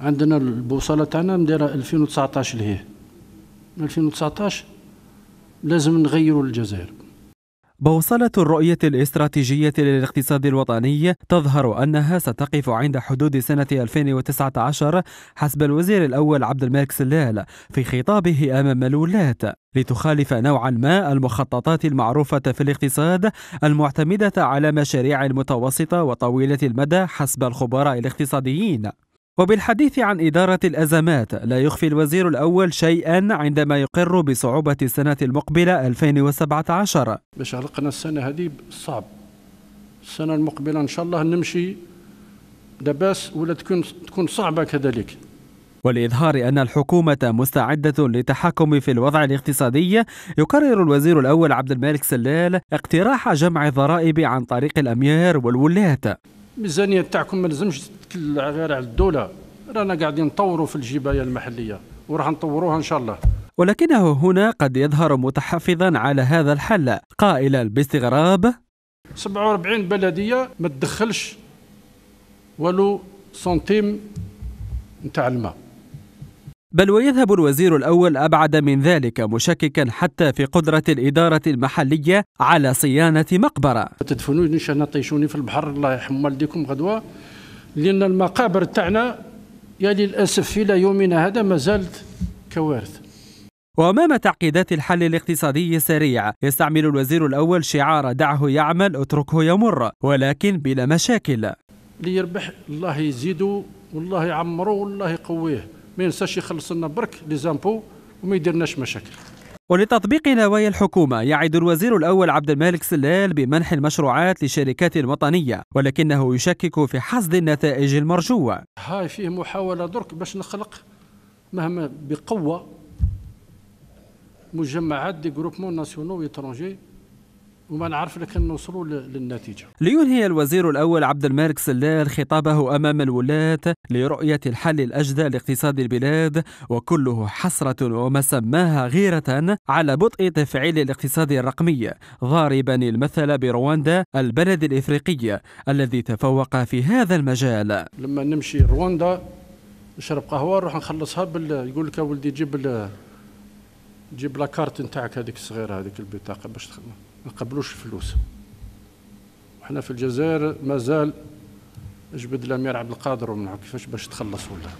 عندنا البوصله تاعنا مديره 2019 لهيه 2019 لازم نغيروا الجزائر بوصلة الرؤية الاستراتيجية للاقتصاد الوطني تظهر أنها ستقف عند حدود سنة 2019 حسب الوزير الأول عبد الملك سلال في خطابه أمام الولاة لتخالف نوعا ما المخططات المعروفة في الاقتصاد المعتمدة على مشاريع متوسطة وطويلة المدى حسب الخبراء الاقتصاديين وبالحديث عن إدارة الأزمات لا يخفي الوزير الأول شيئا عندما يقر بصعوبة السنة المقبلة 2017 باش علقنا السنة هذه صعب السنة المقبلة إن شاء الله نمشي دباس ولا تكون تكون صعبة كذلك ولإظهار أن الحكومة مستعدة للتحكم في الوضع الاقتصادي يكرر الوزير الأول عبد الملك سلال اقتراح جمع الضرائب عن طريق الأميار والولاة الميزانيه تاعكم ما لازمش تتكل غير على الدوله رانا قاعدين نطوروا في الجبايه المحليه وراح نطوروها ان شاء الله ولكنه هنا قد يظهر متحفظا على هذا الحل قائلا باستغراب 47 بلديه ما تدخلش ولو سنتيم نتاع الماء بل ويذهب الوزير الأول أبعد من ذلك مشككا حتى في قدرة الإدارة المحلية على صيانة مقبرة تدفنوني نشان نطيشوني في البحر الله يحمى والديكم غدوة لأن المقابر تاعنا يا للأسف إلى يومنا هذا ما زالت كوارث وأمام تعقيدات الحل الاقتصادي السريع يستعمل الوزير الأول شعار دعه يعمل اتركه يمر ولكن بلا مشاكل ليربح الله يزيده والله يعمره والله يقويه ما ينساش يخلص لنا برك لي زامبو وما يديرناش مشاكل ولتطبيق نوايا الحكومة يعد الوزير الأول عبد الملك سلال بمنح المشروعات لشركات وطنية ولكنه يشكك في حصد النتائج المرجوة هاي فيه محاولة درك باش نخلق مهما بقوة مجمعات دي جروبمون ناسيونو ويترونجي وما نعرف لكن نوصلوا للنتيجة لينهي الوزير الأول عبد المالك سلال خطابه أمام الولاة لرؤية الحل الأجدى لاقتصاد البلاد وكله حسرة وما سماها غيرة على بطء تفعيل الاقتصاد الرقمي ضاربا المثل برواندا البلد الإفريقي الذي تفوق في هذا المجال لما نمشي رواندا نشرب قهوة نروح نخلصها بال يقول لك ولدي جيب ال... جيب لاكارت نتاعك هذيك الصغيرة هذيك البطاقة باش تخدم ما قبلوش الفلوس وحنا في الجزائر مازال جبد الامير عبد القادر ومنعو كيفاش باش تخلص ولا